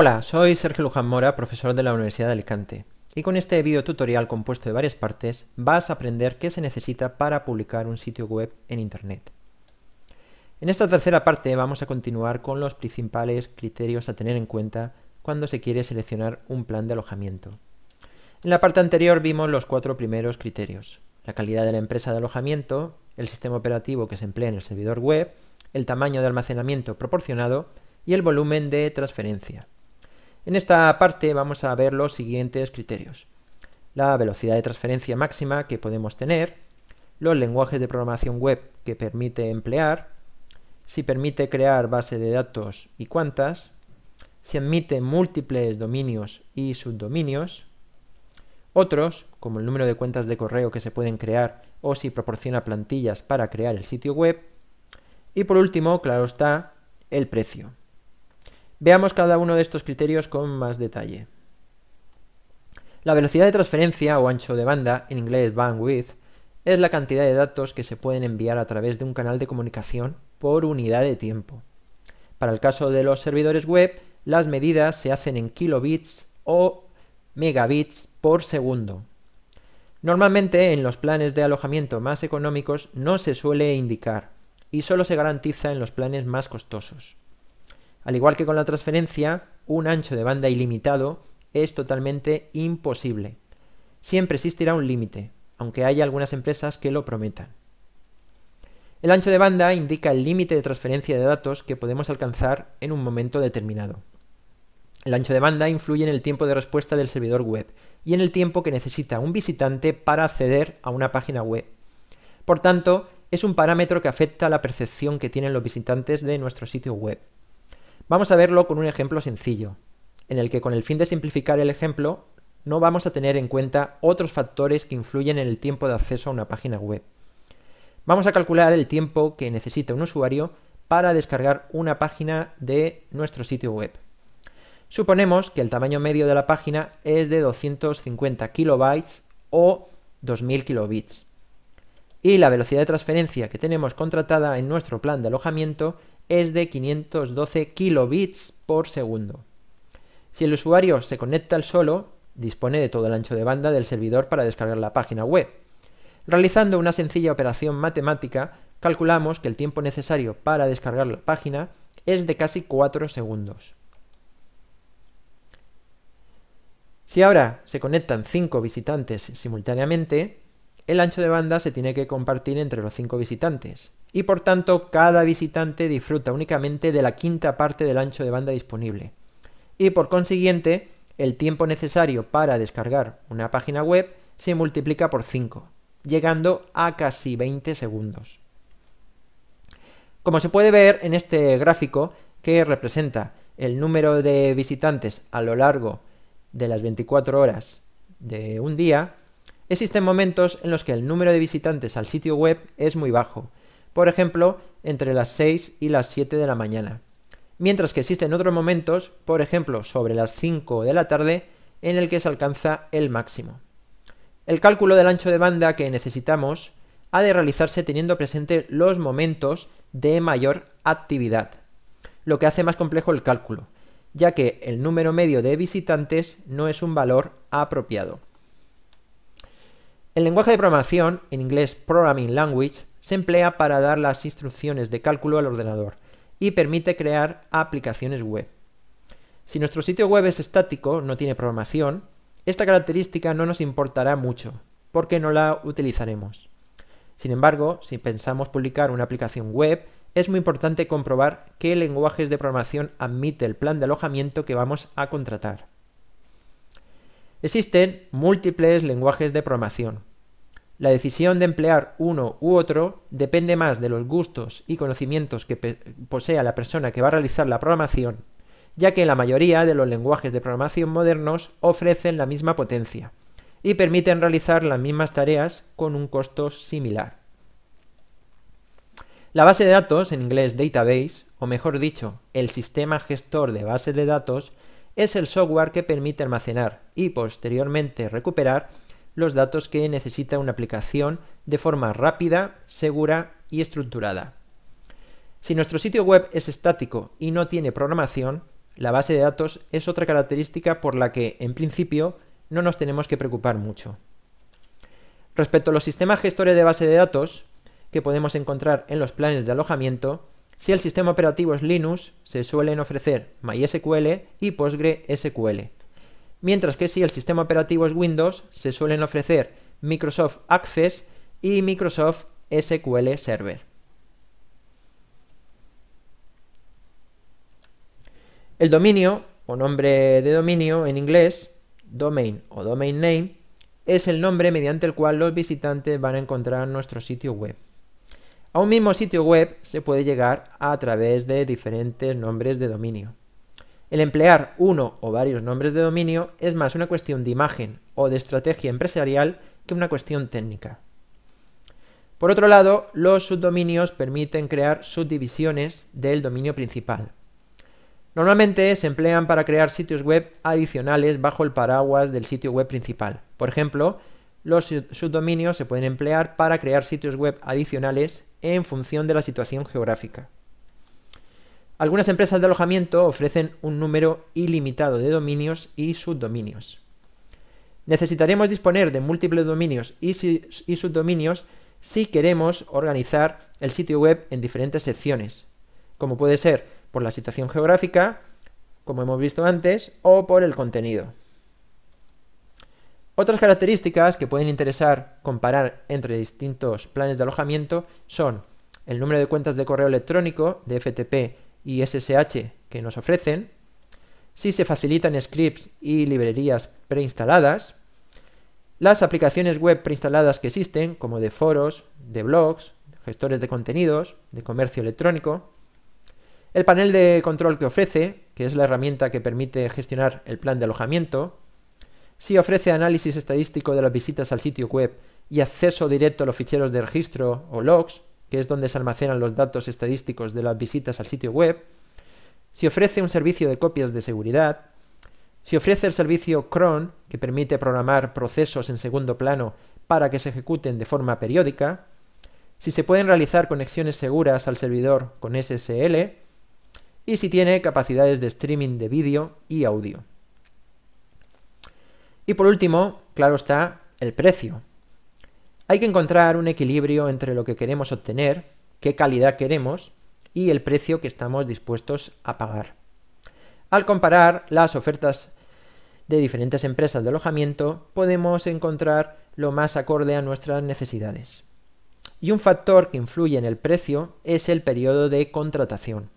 Hola, soy Sergio Luján Mora, profesor de la Universidad de Alicante, y con este video tutorial compuesto de varias partes vas a aprender qué se necesita para publicar un sitio web en Internet. En esta tercera parte vamos a continuar con los principales criterios a tener en cuenta cuando se quiere seleccionar un plan de alojamiento. En la parte anterior vimos los cuatro primeros criterios, la calidad de la empresa de alojamiento, el sistema operativo que se emplea en el servidor web, el tamaño de almacenamiento proporcionado y el volumen de transferencia. En esta parte vamos a ver los siguientes criterios. La velocidad de transferencia máxima que podemos tener, los lenguajes de programación web que permite emplear, si permite crear base de datos y cuantas, si admite múltiples dominios y subdominios, otros, como el número de cuentas de correo que se pueden crear o si proporciona plantillas para crear el sitio web, y por último, claro está, el precio. Veamos cada uno de estos criterios con más detalle. La velocidad de transferencia o ancho de banda, en inglés bandwidth, es la cantidad de datos que se pueden enviar a través de un canal de comunicación por unidad de tiempo. Para el caso de los servidores web, las medidas se hacen en kilobits o megabits por segundo. Normalmente en los planes de alojamiento más económicos no se suele indicar y solo se garantiza en los planes más costosos. Al igual que con la transferencia, un ancho de banda ilimitado es totalmente imposible. Siempre existirá un límite, aunque haya algunas empresas que lo prometan. El ancho de banda indica el límite de transferencia de datos que podemos alcanzar en un momento determinado. El ancho de banda influye en el tiempo de respuesta del servidor web y en el tiempo que necesita un visitante para acceder a una página web. Por tanto, es un parámetro que afecta a la percepción que tienen los visitantes de nuestro sitio web. Vamos a verlo con un ejemplo sencillo, en el que con el fin de simplificar el ejemplo, no vamos a tener en cuenta otros factores que influyen en el tiempo de acceso a una página web. Vamos a calcular el tiempo que necesita un usuario para descargar una página de nuestro sitio web. Suponemos que el tamaño medio de la página es de 250 kilobytes o 2000 kilobits. Y la velocidad de transferencia que tenemos contratada en nuestro plan de alojamiento es de 512 kilobits por segundo. Si el usuario se conecta al solo, dispone de todo el ancho de banda del servidor para descargar la página web. Realizando una sencilla operación matemática, calculamos que el tiempo necesario para descargar la página es de casi 4 segundos. Si ahora se conectan 5 visitantes simultáneamente, el ancho de banda se tiene que compartir entre los cinco visitantes, y por tanto cada visitante disfruta únicamente de la quinta parte del ancho de banda disponible. Y por consiguiente, el tiempo necesario para descargar una página web se multiplica por 5, llegando a casi 20 segundos. Como se puede ver en este gráfico, que representa el número de visitantes a lo largo de las 24 horas de un día, Existen momentos en los que el número de visitantes al sitio web es muy bajo, por ejemplo, entre las 6 y las 7 de la mañana, mientras que existen otros momentos, por ejemplo, sobre las 5 de la tarde, en el que se alcanza el máximo. El cálculo del ancho de banda que necesitamos ha de realizarse teniendo presente los momentos de mayor actividad, lo que hace más complejo el cálculo, ya que el número medio de visitantes no es un valor apropiado. El lenguaje de programación, en inglés Programming Language, se emplea para dar las instrucciones de cálculo al ordenador y permite crear aplicaciones web. Si nuestro sitio web es estático, no tiene programación, esta característica no nos importará mucho, porque no la utilizaremos. Sin embargo, si pensamos publicar una aplicación web, es muy importante comprobar qué lenguajes de programación admite el plan de alojamiento que vamos a contratar. Existen múltiples lenguajes de programación, la decisión de emplear uno u otro depende más de los gustos y conocimientos que posea la persona que va a realizar la programación, ya que la mayoría de los lenguajes de programación modernos ofrecen la misma potencia y permiten realizar las mismas tareas con un costo similar. La base de datos, en inglés database, o mejor dicho, el sistema gestor de bases de datos, es el software que permite almacenar y posteriormente recuperar los datos que necesita una aplicación de forma rápida, segura y estructurada. Si nuestro sitio web es estático y no tiene programación, la base de datos es otra característica por la que, en principio, no nos tenemos que preocupar mucho. Respecto a los sistemas gestores de base de datos, que podemos encontrar en los planes de alojamiento, si el sistema operativo es Linux, se suelen ofrecer MySQL y PostgreSQL. Mientras que si el sistema operativo es Windows, se suelen ofrecer Microsoft Access y Microsoft SQL Server. El dominio o nombre de dominio en inglés, domain o domain name, es el nombre mediante el cual los visitantes van a encontrar nuestro sitio web. A un mismo sitio web se puede llegar a través de diferentes nombres de dominio. El emplear uno o varios nombres de dominio es más una cuestión de imagen o de estrategia empresarial que una cuestión técnica. Por otro lado, los subdominios permiten crear subdivisiones del dominio principal. Normalmente se emplean para crear sitios web adicionales bajo el paraguas del sitio web principal. Por ejemplo, los subdominios se pueden emplear para crear sitios web adicionales en función de la situación geográfica. Algunas empresas de alojamiento ofrecen un número ilimitado de dominios y subdominios. Necesitaremos disponer de múltiples dominios y, subdominios si queremos organizar el sitio web en diferentes secciones, como puede ser por la situación geográfica, como hemos visto antes, o por el contenido. Otras características que pueden interesar comparar entre distintos planes de alojamiento son el número de cuentas de correo electrónico de FTP y SSH que nos ofrecen, si se facilitan scripts y librerías preinstaladas, las aplicaciones web preinstaladas que existen, como de foros, de blogs, gestores de contenidos, de comercio electrónico, el panel de control que ofrece, que es la herramienta que permite gestionar el plan de alojamiento, si ofrece análisis estadístico de las visitas al sitio web y acceso directo a los ficheros de registro o logs, que es donde se almacenan los datos estadísticos de las visitas al sitio web, si ofrece un servicio de copias de seguridad, si ofrece el servicio cron, que permite programar procesos en segundo plano para que se ejecuten de forma periódica, si se pueden realizar conexiones seguras al servidor con SSL y si tiene capacidades de streaming de vídeo y audio. Y por último, claro está, el precio, hay que encontrar un equilibrio entre lo que queremos obtener, qué calidad queremos y el precio que estamos dispuestos a pagar. Al comparar las ofertas de diferentes empresas de alojamiento, podemos encontrar lo más acorde a nuestras necesidades. Y un factor que influye en el precio es el periodo de contratación.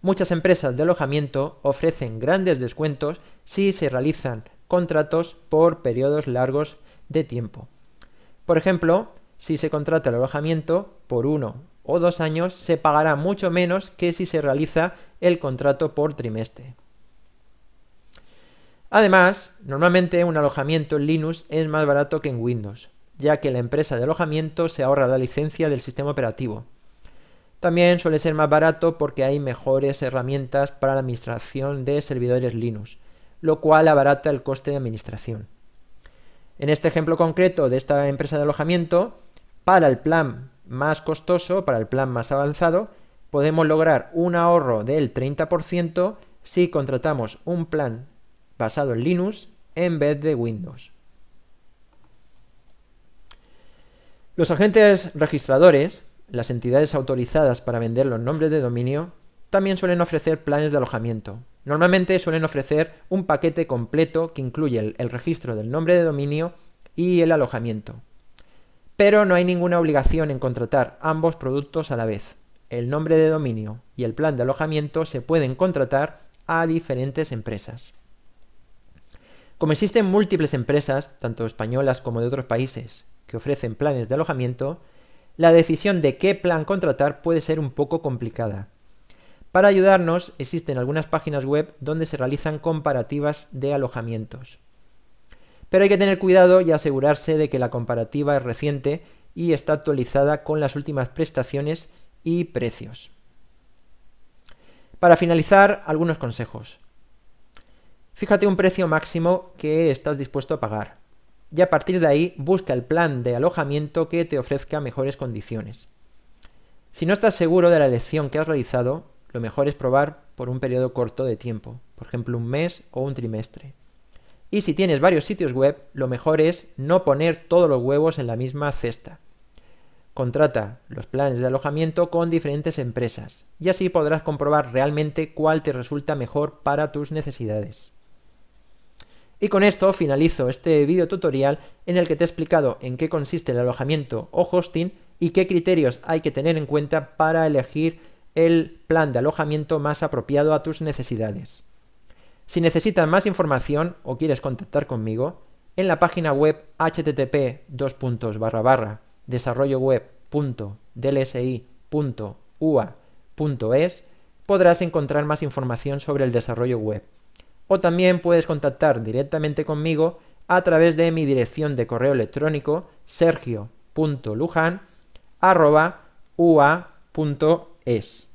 Muchas empresas de alojamiento ofrecen grandes descuentos si se realizan contratos por periodos largos de tiempo. Por ejemplo, si se contrata el alojamiento por uno o dos años, se pagará mucho menos que si se realiza el contrato por trimestre. Además, normalmente un alojamiento en Linux es más barato que en Windows, ya que la empresa de alojamiento se ahorra la licencia del sistema operativo. También suele ser más barato porque hay mejores herramientas para la administración de servidores Linux, lo cual abarata el coste de administración en este ejemplo concreto de esta empresa de alojamiento, para el plan más costoso, para el plan más avanzado, podemos lograr un ahorro del 30% si contratamos un plan basado en Linux en vez de Windows. Los agentes registradores, las entidades autorizadas para vender los nombres de dominio, también suelen ofrecer planes de alojamiento, Normalmente suelen ofrecer un paquete completo que incluye el, registro del nombre de dominio y el alojamiento. Pero no hay ninguna obligación en contratar ambos productos a la vez. El nombre de dominio y el plan de alojamiento se pueden contratar a diferentes empresas. Como existen múltiples empresas, tanto españolas como de otros países, que ofrecen planes de alojamiento, la decisión de qué plan contratar puede ser un poco complicada. Para ayudarnos, existen algunas páginas web donde se realizan comparativas de alojamientos. Pero hay que tener cuidado y asegurarse de que la comparativa es reciente y está actualizada con las últimas prestaciones y precios. Para finalizar, algunos consejos. Fíjate un precio máximo que estás dispuesto a pagar y a partir de ahí busca el plan de alojamiento que te ofrezca mejores condiciones. Si no estás seguro de la elección que has realizado, lo mejor es probar por un periodo corto de tiempo, por ejemplo un mes o un trimestre. Y si tienes varios sitios web, lo mejor es no poner todos los huevos en la misma cesta. Contrata los planes de alojamiento con diferentes empresas y así podrás comprobar realmente cuál te resulta mejor para tus necesidades. Y con esto finalizo este video tutorial en el que te he explicado en qué consiste el alojamiento o hosting y qué criterios hay que tener en cuenta para elegir el plan de alojamiento más apropiado a tus necesidades. Si necesitas más información o quieres contactar conmigo, en la página web http desarrolloweb.dlsi.ua.es e podrás encontrar más información sobre el desarrollo web. O también puedes contactar directamente conmigo a través de mi dirección de correo electrónico sergio.luján.ua.es es